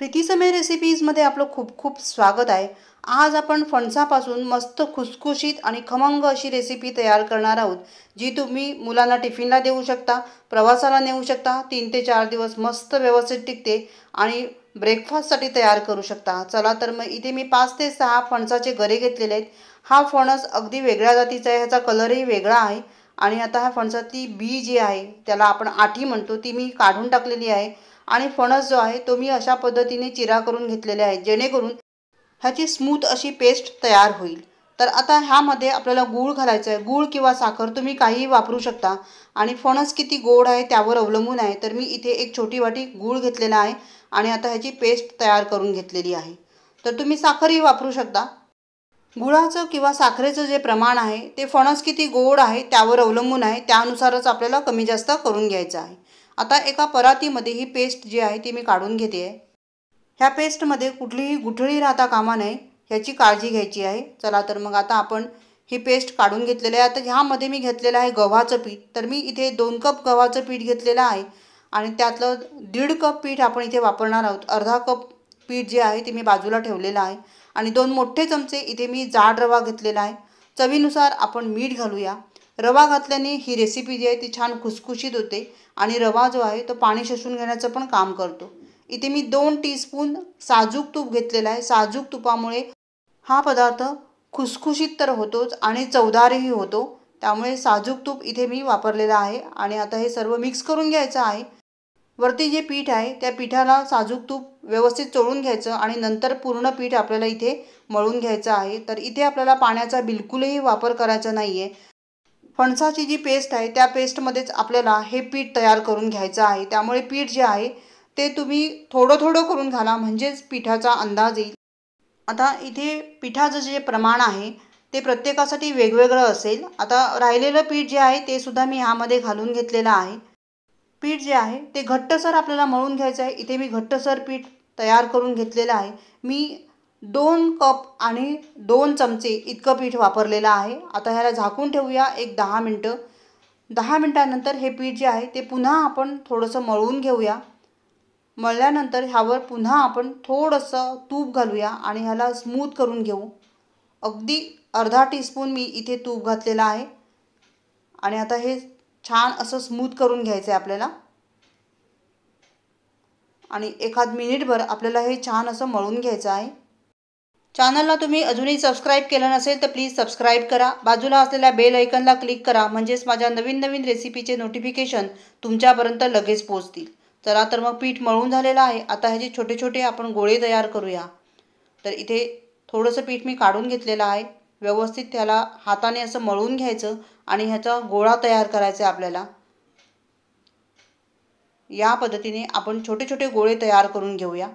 प्रीतीसमय रेसिपीजमध्ये आपलं खूप खूप स्वागत आहे आज आपण फणसापासून मस्त खुसखुशीत आणि खमंग अशी रेसिपी तयार करणार आहोत जी तुम्ही मुलांना टिफिनला देऊ शकता प्रवासाला नेऊ शकता तीन ते चार दिवस मस्त व्यवस्थित टिकते आणि ब्रेकफास्टसाठी तयार करू शकता चला तर मग इथे मी पाच ते सहा फणसाचे गरे घेतलेले आहेत हा फणस अगदी वेगळ्या जातीचा आहे ह्याचा कलरही वेगळा आहे आणि आता ह्या फणसाची बी जी आहे त्याला आपण आठी म्हणतो ती मी काढून टाकलेली आहे आणि फणस जो आहे तो मी अशा पद्धतीने चिरा करून घेतलेले आहे जेणेकरून ह्याची स्मूथ अशी पेस्ट तयार होईल तर आता ह्यामध्ये आपल्याला गूळ घालायचं आहे गूळ किंवा साखर तुम्ही काहीही वापरू शकता आणि फणस किती गोड आहे त्यावर अवलंबून आहे तर मी इथे एक छोटी वाटी गूळ घेतलेला आहे आणि आता ह्याची पेस्ट तयार करून घेतलेली आहे तर तुम्ही साखरही वापरू शकता गुळाचं किंवा साखरेचं जे प्रमाण आहे ते फणस किती गोड आहे त्यावर अवलंबून आहे त्यानुसारच आपल्याला कमी जास्त करून घ्यायचं आहे आता एका परातीमध्ये ही पेस्ट जी आहे ती मी काढून घेते आहे ह्या पेस्टमध्ये कुठलीही गुठळी राहता कामा नये ह्याची काळजी घ्यायची आहे चला तर मग आता आपण ही पेस्ट काढून घेतलेली आहे आता ह्यामध्ये मी घेतलेलं आहे गव्हाचं पीठ तर मी इथे दोन कप गव्हाचं पीठ घेतलेलं आहे आणि त्यातलं दीड कप पीठ आपण इथे वापरणार आहोत अर्धा कप पीठ जे आहे ते मी बाजूला ठेवलेलं आहे आणि दोन मोठे चमचे इथे मी जाड रवा घेतलेला आहे चवीनुसार आपण मीठ घालूया रवा घातल्याने ही रेसिपी जी आहे ती छान खुसखुशीत होते आणि रवा जो आहे तो पाणी शोषून घेण्याचं पण काम करतो इथे मी दोन टीस्पून साजूक तूप घेतलेला आहे साजूक तुपामुळे हा पदार्थ खुसखुशीत तर होतोच आणि चवदारही होतो त्यामुळे साजूक तूप इथे मी वापरलेलं आहे आणि आता हे सर्व मिक्स करून घ्यायचं आहे वरती जे पीठ आहे त्या पिठाला साजूक तूप व्यवस्थित चोळून घ्यायचं आणि नंतर पूर्ण पीठ आपल्याला इथे मळून घ्यायचं आहे तर इथे आपल्याला पाण्याचा बिलकुलही वापर करायचा नाही आहे फणसाची जी पेस्ट आहे त्या पेस्टमध्येच आपल्याला हे पीठ तयार करून घ्यायचं आहे त्यामुळे पीठ जे आहे ते तुम्ही थोडं थोडं करून घाला म्हणजेच पिठाचा अंदाज येईल आता इथे पिठाचं जे प्रमाण आहे ते प्रत्येकासाठी वेगवेगळं असेल आता राहिलेलं पीठ जे आहे ते सुद्धा मी ह्यामध्ये घालून घेतलेलं आहे पीठ जे आहे ते घट्टसर आपल्याला मळून घ्यायचं आहे इथे मी घट्टसर पीठ तयार करून घेतलेलं आहे मी दोन कप आणि दोन चमचे इतकं पीठ वापरलेलं आहे आता ह्याला झाकून ठेवूया एक दहा मिनटं दहा मिनटानंतर हे पीठ जे आहे ते पुन्हा आपण थोडंसं मळून घेऊया मळल्यानंतर ह्यावर पुन्हा आपण थोडंसं तूप घालूया आणि ह्याला स्मूथ करून घेऊ अगदी अर्धा टीस्पून मी इथे तूप घातलेलं आहे आणि आता हे छान असं स्मूथ करून घ्यायचं आहे आपल्याला आणि एखाद मिनिटभर आपल्याला हे छान असं मळून घ्यायचं आहे चॅनलला तुम्ही अजूनही सबस्क्राईब केलं नसेल तर प्लीज सबस्क्राईब करा बाजूला असलेल्या बेल ऐकनला क्लिक करा म्हणजेच माझ्या नवीन नवीन रेसिपीचे नोटिफिकेशन तुमच्यापर्यंत लगेच पोहोचतील चला तर मग पीठ मळून झालेलं आहे आता ह्याचे छोटे छोटे आपण गोळे तयार करूया तर इथे थोडंसं पीठ मी काढून घेतलेलं आहे व्यवस्थित त्याला हाताने असं मळून घ्यायचं आणि ह्याचा गोळा तयार करायचा आपल्याला या पद्धतीने आपण छोटे छोटे गोळे तयार करून घेऊया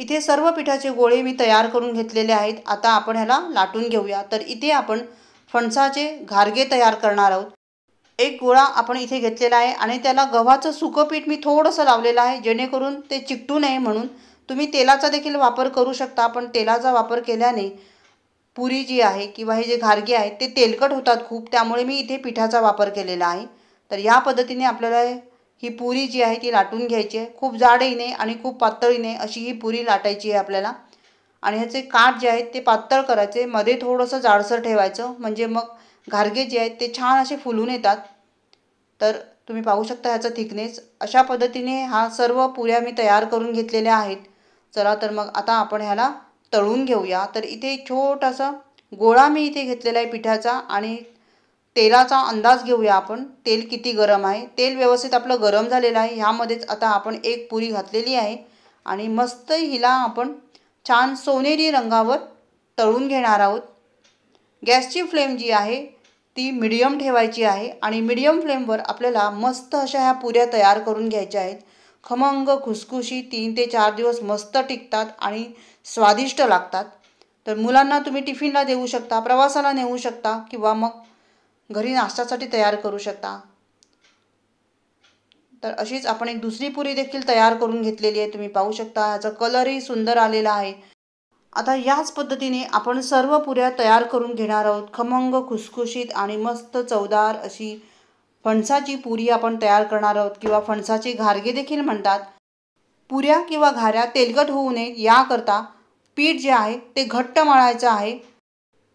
इथे सर्व पिठाचे गोळे मी तयार करून घेतलेले आहेत आता आपण ह्याला लाटून घेऊया तर इथे आपण फणसाचे घारगे तयार करणार आहोत एक गोळा आपण इथे घेतलेला आहे आणि त्याला गव्हाचं सुकं पीठ मी थोडंसं लावलेलं आहे जेणेकरून ते चिकटू नये म्हणून तुम्ही तेलाचा देखील वापर करू शकता पण तेलाचा वापर केल्याने पुरी जी आहे किंवा हे जे घारगे आहेत ते तेलकट होतात खूप त्यामुळे मी इथे पिठाचा वापर केलेला आहे तर या पद्धतीने आपल्याला ही पुरी जी आहे ती लाटून घ्यायची आहे खूप जाडही नाही आणि खूप पातळी नाही अशी ही पुरी लाटायची आहे आपल्याला आणि ह्याचे काठ जे आहेत ते पातळ करायचे मध्ये थोडंसं जाडसर ठेवायचं म्हणजे मग घारगे जे आहेत ते छान असे फुलून येतात तर तुम्ही पाहू शकता ह्याचं थिकनेस अशा पद्धतीने हा सर्व पुऱ्या मी तयार करून घेतलेल्या आहेत चला तर मग आता आपण ह्याला तळून घेऊया तर इथे छोटासा गोळा मी इथे घेतलेला आहे पिठाचा आणि तेलाचा अंदाज घेऊया आपण तेल किती गरम आहे तेल व्यवस्थित आपलं गरम झालेलं आहे ह्यामध्येच आता आपण एक पुरी घातलेली आहे आणि मस्त हिला आपण छान सोनेरी रंगावर तळून घेणार आहोत गॅसची फ्लेम जी आहे ती मिडियम ठेवायची आहे आणि मिडियम फ्लेमवर आपल्याला मस्त अशा ह्या पुऱ्या तयार करून घ्यायच्या आहेत खमंग खुसखुशी तीन ते चार दिवस मस्त टिकतात आणि स्वादिष्ट लागतात तर मुलांना तुम्ही टिफिनला देऊ शकता प्रवासाला नेऊ शकता किंवा मग घरी नाश्त्यासाठी तयार करू शकता तर अशीच आपण एक दुसरी पुरी देखील तयार करून घेतलेली आहे तुम्ही पाहू शकता ह्याचा कलरही सुंदर आलेला आहे आता याच पद्धतीने आपण सर्व पुऱ्या तयार करून घेणार आहोत खमंग खुसखुशीत आणि मस्त चवदार अशी फणसाची पुरी आपण तयार करणार आहोत किंवा फणसाची घारगे देखील म्हणतात पुऱ्या किंवा घाऱ्या तेलकट होऊ नये याकरता पीठ जे आहे ते घट्ट मळायचं आहे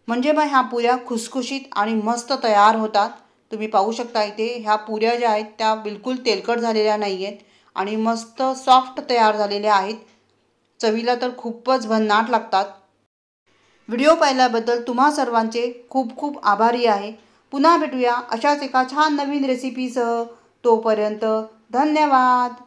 म्हणजे मग ह्या पुऱ्या खुसखुशीत आणि मस्त तयार होतात तुम्ही पाहू शकता इथे ह्या पुऱ्या ज्या आहेत त्या बिलकुल तेलकट झालेल्या नाही आहेत आणि मस्त सॉफ्ट तयार झालेल्या आहेत चवीला तर खूपच भन्नाट लागतात व्हिडिओ पाहिल्याबद्दल तुम्हा सर्वांचे खूप खूप आभारी आहे पुन्हा भेटूया अशाच एका छान नवीन रेसिपीसह तोपर्यंत धन्यवाद